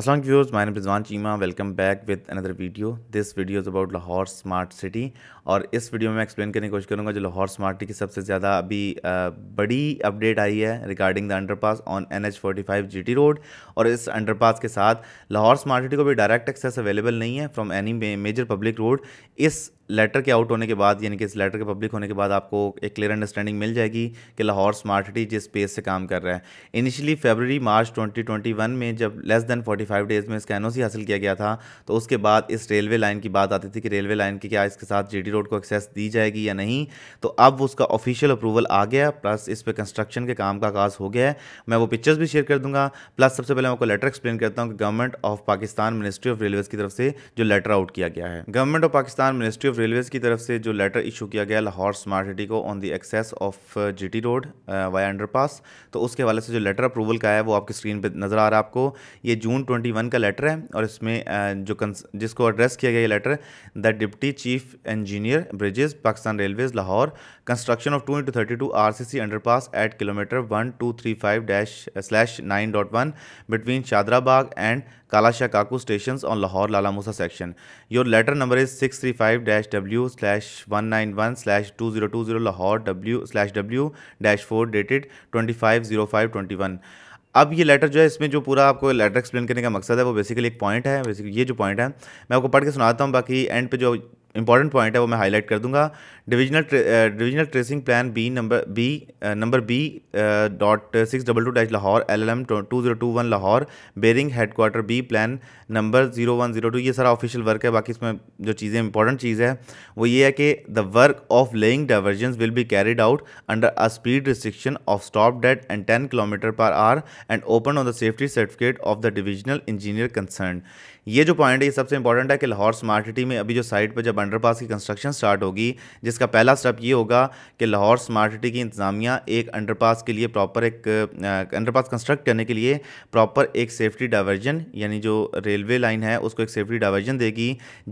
Aslam viewers, my Rizwan Cheema welcome back with another video this video is about Lahore smart city और इस video में मैं explain करने की कोशिश करूंगा जो लाहौर स्मार्ट सिटी की सबसे ज़्यादा अभी बड़ी अपडेट आई है regarding the underpass on N H forty five G T road और इस अंडरपास के साथ लाहौर स्मार्ट सिटी को भी डायरेक्ट एक्सेस अवेलेबल नहीं है from any major public road इस लेटर के आउट होने के बाद यानी कि इस लेटर के पब्लिक होने के बाद आपको एक क्लियर अंडरस्टैंडिंग मिल जाएगी कि लाहौर स्मार्ट सिटी जिस पेस से काम कर रहा है इनिशियली फेबररी मार्च 2021 में जब लेस देन 45 डेज़ में इसका एन हासिल किया गया था तो उसके बाद इस रेलवे लाइन की बात आती थी कि रेलवे लाइन की क्या इसके साथ जी रोड को एक्सेस दी जाएगी या नहीं तो अब उसका ऑफिशियल अप्रूवल आ गया प्लस इस पर कंस्ट्रक्शन के काम का आगाज़ हो गया है मैं वो पिक्चर्स भी शेयर कर दूंगा प्लस सबसे पहले मैं आपको लेटर एक्सप्लेन करता हूँ कि government of Pakistan ministry of railways की तरफ से जो लेटर आउट किया गया है government of Pakistan ministry of railways की तरफ से जो लेटर इशू किया गया लाहौर स्मार्ट सिटी को on the access of G T road via underpass तो उसके हवाले से जो लेटर अप्रूवल का है वो आपकी स्क्रीन पे नज़र आ रहा है आपको ये जून 21 का लेटर है और इसमें uh, जो कंस जिसको एड्रेस किया गया ये letter the deputy chief engineer bridges Pakistan railways Lahore construction of two into thirty two R C C underpass at kilometre one two three five dash slash nine dot one between Shadrabagh and Kala Shah Kaku station on Lahore Lala Musa section your letter number is six three five dash W slash one nine one slash two zero two zero Lahore W slash W dash four dated twenty five zero five twenty one अब ये letter जो है इसमें जो पूरा आपको letter explain करने का मकसद है वो बेसिकली एक पॉइंट है बेसिकली ये जो पॉइंट है मैं आपको पढ़ के सुनाता हूँ बाकी एंड पे जो इंपॉर्टेंट पॉइंट है वो मैं हाईलाइट कर दूंगा divisional divisional tracing plan B number B number B dot six double two dash Lahore L L M two zero two one Lahore bearing headquarter B plan number zero one zero two ये सारा official work है बाकी इसमें जो चीज़ें important चीज़ है वो ये है कि the work of laying divergence will be carried out under a speed restriction of stop dead and ten kilometre per hour and open on the safety certificate of the divisional engineer concern ये जो point है ये सबसे important है कि Lahore smart city में अभी जो साइट पर जब अंडरपास की कंस्ट्रक्शन स्टार्ट होगी जिसका पहला स्टेप ये होगा कि लाहौर स्मार्ट सिटी की इंतज़ामिया एक अंडरपास के लिए प्रॉपर एक अंडरपास कंस्ट्रक्ट करने के लिए प्रॉपर एक सेफ्टी डाइवर्जन यानी जो रेलवे लाइन है उसको एक सेफ्टी डाइवर्जन देगी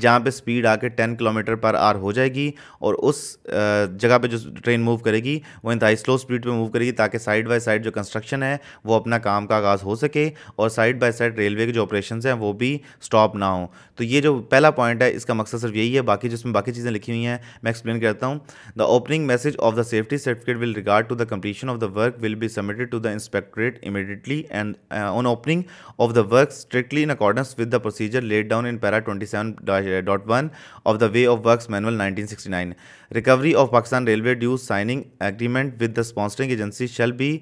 जहाँ पर स्पीड आके टेन किलोमीटर पर आर हो जाएगी और उस जगह पर जो ट्रेन मूव करेगी वो इंतहाई स्लो स्पीड पर मूव करेगी ताकि साइड बाई साइड जो कंस्ट्रक्शन है वो अपना काम का आगाज़ हो सके और साइड बाई साइड रेलवे के जो ऑपरेशन हैं वो भी स्टॉप ना हो तो ये जो पहला पॉइंट है इसका मकसद सिर्फ यही है बाकी बाकी जिसमें बाकी चीज़ें लिखी हुई हैं मैं एक्सप्लेन करता हूँ the opening message of the safety certificate will regard to the completion of the work will be submitted to the inspectorate immediately and on opening of the work strictly in accordance with the procedure laid down in para twenty seven dot one of the way of work manual nineteen sixty nine recovery of Pakistan railway due signing agreement with the sponsoring agency shall be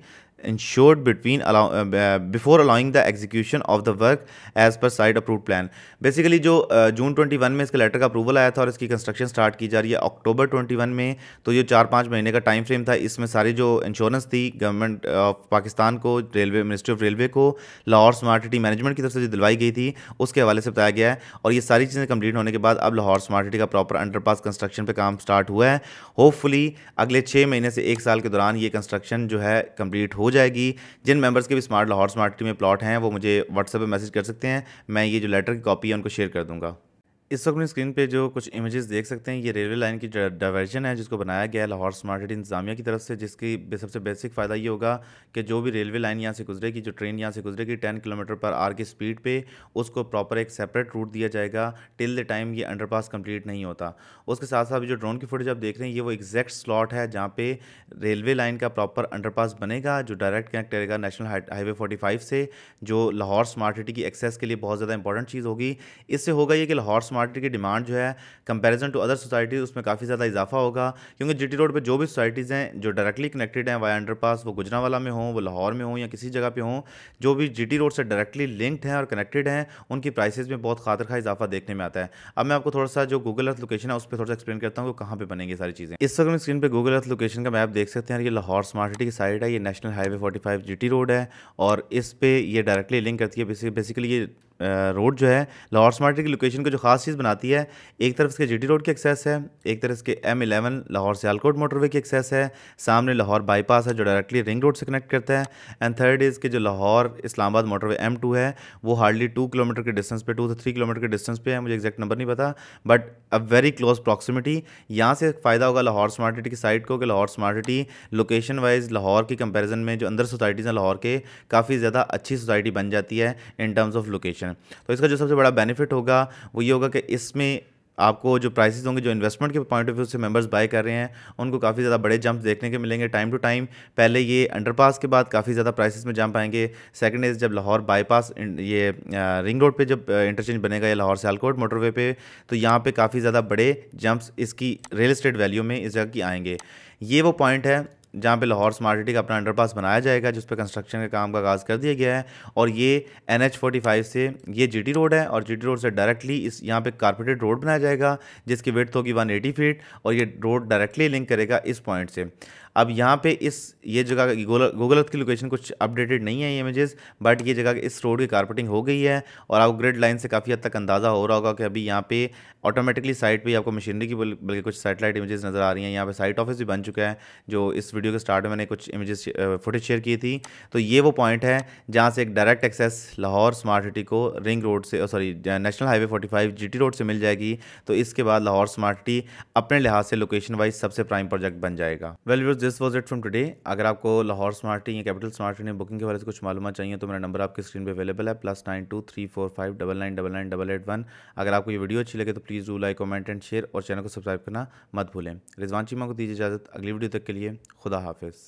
ensured between before uh, the execution of the work as per as approve plan basically जो June twenty one में इसके letter का approval आया था और इसकी construction start की जा रही है अक्टूबर ट्वेंटी वन में तो ये चार पाँच महीने का टाइम फ्रेम था इसमें सारी जो इंश्योरेंस थी गवर्नमेंट ऑफ पाकिस्तान को रेलवे मिनिस्ट्री ऑफ रेलवे को लाहौर स्मार्ट सिटी मैनेजमेंट की तरफ से जो दिलवाई गई थी उसके हवाले से बताया गया है और ये सारी चीज़ें कंप्लीट होने के बाद अब लाहौर स्मार्ट सिटी का प्रॉपर अंडरपास कंस्ट्रक्शन पर काम स्टार्ट हुआ है होपफुली अगले छः महीने से एक साल के दौरान ये कंस्ट्रक्शन जो है कंप्लीट हो हो जाएगी जिन मेंबर्स के भी स्मार्ट लाहौर स्मार्ट में प्लॉट हैं वो मुझे व्हाट्सएप पे मैसेज कर सकते हैं मैं ये जो लेटर की कॉपी है उनको शेयर कर दूंगा इस वक्त अपनी स्क्रीन पे जो कुछ इमेजेस देख सकते हैं ये रेलवे लाइन की डाइवर्जन है जिसको बनाया गया है लाहौर स्मार्ट सिटी इंतजामिया की तरफ से जिसकी सबसे बेसिक फ़ायदा ये होगा कि जो भी रेलवे लाइन यहाँ से गुजरेगी जो ट्रेन यहाँ से गुजरेगी टेन किलोमीटर पर आर की स्पीड पे उसको प्रॉपर एक सेपरेट रूट दिया जाएगा टिल द टाइम ये अंडर पास नहीं होता उसके साथ साथ जो ड्रोन की फुटेज आप देख रहे हैं ये वो एग्जैक्ट स्लॉट है जहाँ पर रेलवे लाइन का प्रॉपर अंडर बनेगा जो डायरेक्ट कनेक्ट करेगा नेशनल हाईवे फोर्टी से जो लाहौर स्मार्ट सिटी की एक्सेस के लिए बहुत ज़्यादा इंपॉर्टेंट चीज़ होगी इससे होगा ये कि लाहौर मार्केट की डिमांड जो है कंपैरिजन टू अदर सोसाइटीज़ उसमें काफ़ी ज़्यादा इजाफा होगा क्योंकि जीटी रोड पे जो भी सोसाइटीज़ हैं जो डायरेक्टली कनेक्टेड हैं वाई अंडरपास वो गुजरावाला में हों वो लाहौर में हों या किसी जगह पर हों जो भी जी रोड से डायरेक्टली लिंक्ड हैं और कनेक्टेड हैं उनकी प्राइसेज में बहुत खातर खा इजाफा देखने में आता है अब मैं आपको थोड़ा सा जो गूगल अर्थ लोकेशन है उस पर थोड़ा सा एक्सप्लेन करता हूँ कि कहाँ पर बनेंगी सारी चीज़ें इस वक्त स्क्रीन पर गूगल अर्थ लोकेशन का मैप देख सकते हैं ये लाहौर स्मार्ट सिटी की साइड है ये national highway forty five road है और इस पर यह डायरेक्टली लिंक करती है बेसिकली ये रोड जो है लाहौर स्मार्ट की लोकेशन को जो खास चीज़ बनाती है एक तरफ इसके जीटी रोड की एक्सेस है एक तरफ इसके M eleven Lahore Sialkot motorway की एक्सेस है सामने लाहौर बाईपास है जो डायरेक्टली रिंग रोड से कनेक्ट करता है एंड थर्ड इज़ के जो Lahore Islamabad motorway M two है वो हार्डली टू किलोमीटर के डिस्टेंस पे टू से थ्री किलोमीटर के डिस्टेंस पे है मुझे एक्जैक्ट नंबर नहीं पता बट अब वेरी क्लोज प्रॉक्सिमिटी यहाँ से फ़ायदा होगा लाहौर स्मार्ट सिटी की साइट को कि Lahore smart city location wise Lahore की कंपैरिजन में जो अंदर सोसाइटीज़ हैं लाहौर के काफ़ी ज़्यादा अच्छी सोसाइटी बन जाती है इन टर्म्स ऑफ लोकेशन तो इसका जो सबसे बड़ा बेनिफिट होगा वो ये होगा कि इसमें आपको जो प्राइसेस होंगे जो इन्वेस्टमेंट के पॉइंट ऑफ व्यू से मेंबर्स बाय कर रहे हैं उनको काफ़ी ज़्यादा बड़े जंप देखने के मिलेंगे टाइम टू टाइम पहले ये अंडरपास के बाद काफ़ी ज़्यादा प्राइसेस में जंप आएंगे सेकंड इज़ जब लाहौर बाईपास ये रिंग रोड पे जब इंटरचेंज बनेगा या लाहौर सियालकोट मोटरवे पे तो यहाँ पर काफ़ी ज़्यादा बड़े जंप्स इसकी रियल इस्टेट वैल्यू में इस जगह की आएंगे ये वो पॉइंट है जहाँ पे लाहौर स्मार्ट सिटी का अपना अंडरपास बनाया जाएगा जिस पर कंस्ट्रक्शन के काम का आगाज़ कर दिया गया है और ये एन एच फोर्टी फाइव से ये जी टी रोड है और जी टी रोड से डायरेक्टली इस यहाँ पे कारपेटेड रोड बनाया जाएगा जिसकी वेथ होगी वन एटी फीट और ये रोड डायरेक्टली लिंक करेगा इस पॉइंट से अब यहाँ पे इस ये जगह गूगल अर्थ की लोकेशन कुछ अपडेटेड नहीं है ये इमेजेस बट ये जगह इस रोड की कारपेटिंग हो गई है और आपको ग्रेड लाइन से काफ़ी हद तक अंदाज़ा हो रहा होगा कि अभी यहाँ पे ऑटोमेटिकली साइट पे आपको मशीनरी की बल्कि कुछ सैटेलाइट इमेजेस नज़र आ रही हैं यहाँ पे साइट ऑफिस भी बन चुका है जो इस वीडियो के स्टार्ट में मैंने कुछ इमेजेस फुटेज शेयर की थी तो ये वो पॉइंट है जहाँ से एक direct access Lahore smart city को रिंग रोड से sorry national highway forty five road से मिल जाएगी तो इसके बाद लाहौर स्मार्ट सिटी अपने लिहाज से लोकेशन वाइज सबसे प्राइम प्रोजेक्ट बन जाएगा well this was it from today अगर आपको लाहौर स्मार्टी या कैपिटल स्मार्टिंग या बुकिंग के बारे से कुछ मालूम चाहिए तो मेरा नंबर आपकी स्क्रीन पे अवेलेबल है plus nine two three four five double nine double nine double eight one अगर आपको ये वीडियो अच्छी लगे तो please do like comment and share और चैनल को सब्सक्राइब करना मत भूलें रिजवान चीमा को दीजिए इजाज़त अगली वीडियो तक के लिए खुदा हाफिज़